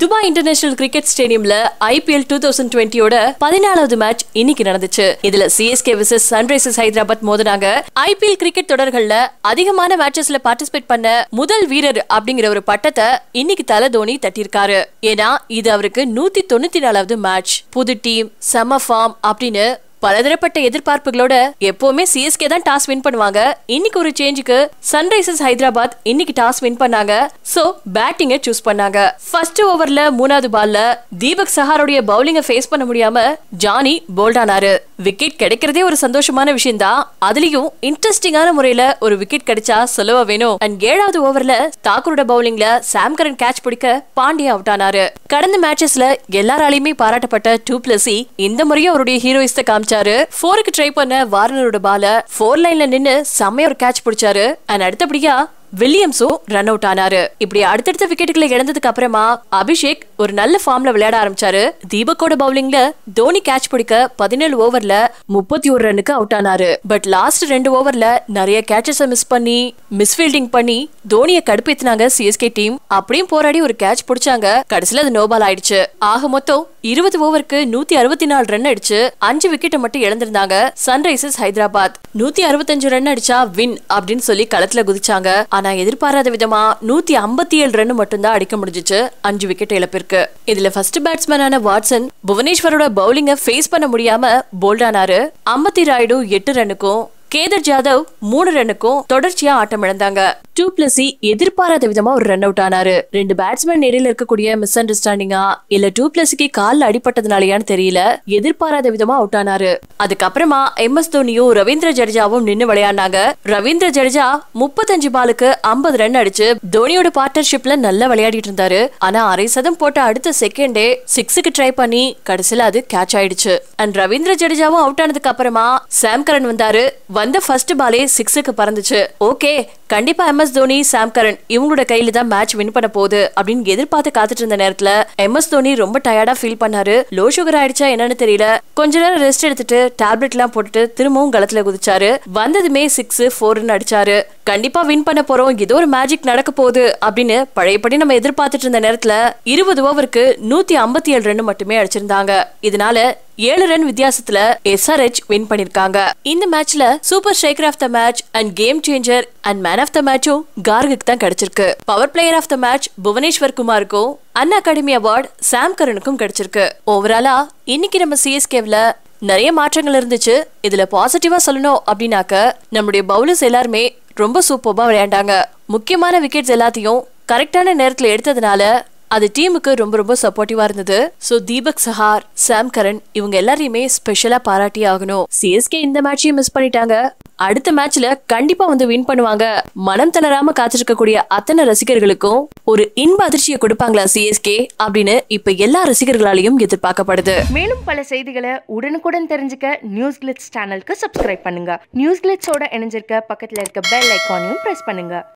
Dubai international cricket ஸ்டேடியம்ல IPL two thousand டுவெண்ட்டியோட பதினாலாவது மேட்ச் இன்னைக்கு நடந்துச்சு இதுல சிஎஸ்கே விசஸ் சன்ரைசர்ஸ் ஹைதராபாத் மோதினாங்க ஐபிஎல் கிரிக்கெட் தொடர்கள்ல அதிகமான மேட்சஸ்ல பார்ட்டிசிபேட் பண்ண முதல் வீரர் அப்படிங்கிற ஒரு பட்டத்தை இன்னைக்கு தல தோனி தட்டியிருக்காரு ஏன்னா இது அவருக்கு நூத்தி தொண்ணூத்தி நாலாவது மேட்ச் புது டீம் செம ஃபார்ம் அப்படின்னு பலதரப்பட்ட எதிர்பார்ப்புகளோட எப்பவுமே சிஎஸ்கே தான் டாஸ் வின் பண்ணுவாங்க இன்னைக்கு ஒரு சேஞ்சுக்கு சன்ரைசர்ஸ் ஹைதராபாத் இன்னைக்கு டாஸ் வின் பண்ணாங்க சோ பேட்டிங்க சூஸ் பண்ணாங்க ஃபர்ஸ்ட் ஓவர்ல மூணாவது பால்ல தீபக் சஹாரோடைய பவுலிங்க ஃபேஸ் பண்ண முடியாம ஜானி ஆனாரு விக்கெட் கிடைக்கிறதே ஒரு சந்தோஷமான விஷயம் தான் அதுலயும் இன்ட்ரெஸ்டிங்கான முறையில ஒரு விக்கெட் கிடைச்சா சொல்லவா வேணும் அண்ட் ஏழாவது ஓவர்ல தாக்கூரோட பவுலிங்ல கரன் கேட்ச் பிடிக்க பாண்டியா அவுட் ஆனாரு கடந்த மேட்சஸ்ல எல்லாராலையுமே பாராட்டப்பட்ட டூ பிளஸி e இந்த முறையும் அவருடைய ஹீரோயிஸ்ட காமிச்சாரு ஃபோருக்கு ட்ரை பண்ண வார்னரோட பால ஃபோர் லைன்ல நின்னு செம்மையா ஒரு கேட்ச் பிடிச்சாரு அண்ட் அடுத்தபடியா வில்லியம்ஸும் ரன் அவுட் ஆனாரு இப்படி அடுத்தடுத்த விக்கெட்டுகளை இழந்ததுக்கு அப்புறமா அபிஷேக் ஒரு நல்ல ஃபார்ம்ல விளையாட ஆரம்பிச்சாரு தீபக்கோட பவுலிங்ல தோனி கேட்ச் பிடிக்க பதினேழு ஓவர்ல முப்பத்தி ஒரு ரன்னுக்கு அவுட் ஆனாரு பட் லாஸ்ட் ரெண்டு ஓவர்ல நிறைய கேட்சஸ மிஸ் பண்ணி மிஸ் ஃபீல்டிங் பண்ணி தோனியை கடுப்பேத்தினாங்க சிஎஸ்கே டீம் அப்படியும் போராடி ஒரு கேட்ச் பிடிச்சாங்க கடைசியில அது நோபால் ஆயிடுச்சு ஆக மொத்தம் இருபது ஓவருக்கு நூத்தி அறுபத்தி நாலு ரன் அடிச்சு அஞ்சு விக்கெட்டை மட்டும் இழந்திருந்தாங்க சன்ரைசர்ஸ் ஹைதராபாத் நூத்தி அறுபத்தஞ்சு ரன் அடிச்சா வின் அப்படின்னு சொல்லி களத்துல குதிச்சாங்க ஆனா எதிர்பாராத விதமா நூத்தி ஐம்பத்தி ஏழு ரன் மட்டும்தான் அடிக்க முடிஞ்சிச்சு அஞ்சு விக்கெட் இழப்பிற்கு இதுல ஃபர்ஸ்ட் பேட்ஸ்மேனான வாட்சன் புவனேஸ்வரோட பவுலிங்க ஃபேஸ் பண்ண முடியாம போல்டானாரு அம்பத்தி ராய்டு எட்டு ரன்னுக்கும் கேதர் ஜாதவ் மூணு ரன்னுக்கும் தொடர்ச்சியா ஆட்டம் இழந்தாங்க டூ பிளஸி எதிர்பாராத விதமா ஒரு ரன் அவுட் ஆனாரு ரெண்டு பேட்ஸ்மேன் நேரில் இருக்கக்கூடிய மிஸ் அண்டர்ஸ்டாண்டிங்கா இல்ல டூ பிளஸிக்கு காலில் அடிப்பட்டதுனாலயான்னு தெரியல எதிர்பாராத விதமா அவுட் ஆனாரு அதுக்கப்புறமா எம் எஸ் தோனியும் ரவீந்திர ஜடேஜாவும் நின்று விளையாடினாங்க ரவீந்திர ஜடேஜா முப்பத்தஞ்சு பாலுக்கு ஐம்பது ரன் அடிச்சு தோனியோட பார்ட்னர்ஷிப்ல நல்லா விளையாடிட்டு இருந்தாரு ஆனா அரை சதம் போட்ட அடுத்த செகண்டே சிக்ஸுக்கு ட்ரை பண்ணி கடைசியில அது கேட்ச் ஆயிடுச்சு அண்ட் ரவீந்திர ஜடேஜாவும் அவுட் ஆனதுக்கு அப்புறமா சாம் கரன் வந்தாரு வந்த ஃபர்ஸ்ட் பாலே சிக்ஸுக்கு பறந்துச்சு ஓகே கண்டிப்பா M S Dhoni Sam Curran இவங்களோட கையில தான் மேட்ச் வின் பண்ண போகுது அப்படின்னு எதிர்பார்த்து காத்துட்டு இருந்த நேரத்துல எம் எஸ் தோனி ரொம்ப டயர்டா ஃபீல் பண்ணாரு லோ சுகர் ஆயிடுச்சா என்னன்னு தெரியல கொஞ்ச நேரம் ரெஸ்ட் எடுத்துட்டு டேப்லெட் எல்லாம் போட்டுட்டு திரும்பவும் களத்துல குதிச்சாரு வந்ததுமே சிக்ஸ் ஃபோர்னு அடிச்சாரு கண்டிப்பா வின் பண்ண போறோம் இது ஒரு மேஜிக் நடக்க போகுது அப்படின்னு பழையபடி நம்ம எதிர்பார்த்துட்டு இருந்த நேரத்துல இருபது ஓவருக்கு நூத்தி ஐம்பத்தி ஏழு ரன் மட்டுமே அடிச்சிருந்தாங்க இதனால ஏழு ரன் வித்தியாசத்துல எஸ்ஆர்ஹெச் வின் பண்ணிருக்காங்க இந்த மேட்ச்ல super striker of the match and game changer and man of the மேட்சும் கார்குக்கு தான் கிடைச்சிருக்கு power player of the match Bhuvneshwar குமாருக்கும் அன் அகாடமி அவார்டு சாம் கரனுக்கும் கிடைச்சிருக்கு ஓவராலா இன்னைக்கு நம்ம சிஎஸ்கேவ்ல நிறைய மாற்றங்கள் இருந்துச்சு இதுல பாசிட்டிவா சொல்லணும் அப்படின்னாக்க நம்முடைய பவுலர்ஸ் எல்லாருமே ரொம்ப சூப்பர்பா விளையாண்டாங்க முக்கியமான விக்கெட்ஸ் எல்லாத்தையும் கரெக்டான நேரத்தில் எடுத்ததுனால அது டீமுக்கு ரொம்ப ரொம்ப சப்போர்ட்டிவா இருந்தது so Deepak Chahar Sam Curran இவங்க எல்லாரையுமே ஸ்பெஷலா பாராட்டி ஆகணும் சிஎஸ்கே இந்த மேட்சையும் மிஸ் பண்ணிட்டாங்க அடுத்த மேட்ச்ல கண்டிப்பா வந்து வின் பண்ணுவாங்க மனம் தளராம காத்திருக்கக்கூடிய அத்தனை ரசிகர்களுக்கும் ஒரு இன்ப அதிர்ச்சியை கொடுப்பாங்களா சிஎஸ்கே அப்படின்னு இப்ப எல்லா ரசிகர்களாலையும் எதிர்பார்க்கப்படுது மேலும் பல செய்திகளை உடனுக்குடன் தெரிஞ்சுக்க நியூஸ் கிளிட்ஸ் சேனலுக்கு சப்ஸ்கிரைப் பண்ணுங்க நியூஸ் கிளிட்ஸோட இணைஞ்சிருக்க பக்கத்துல இருக்க பெல் ஐக்கானையும் பிரஸ் பண்ணுங்க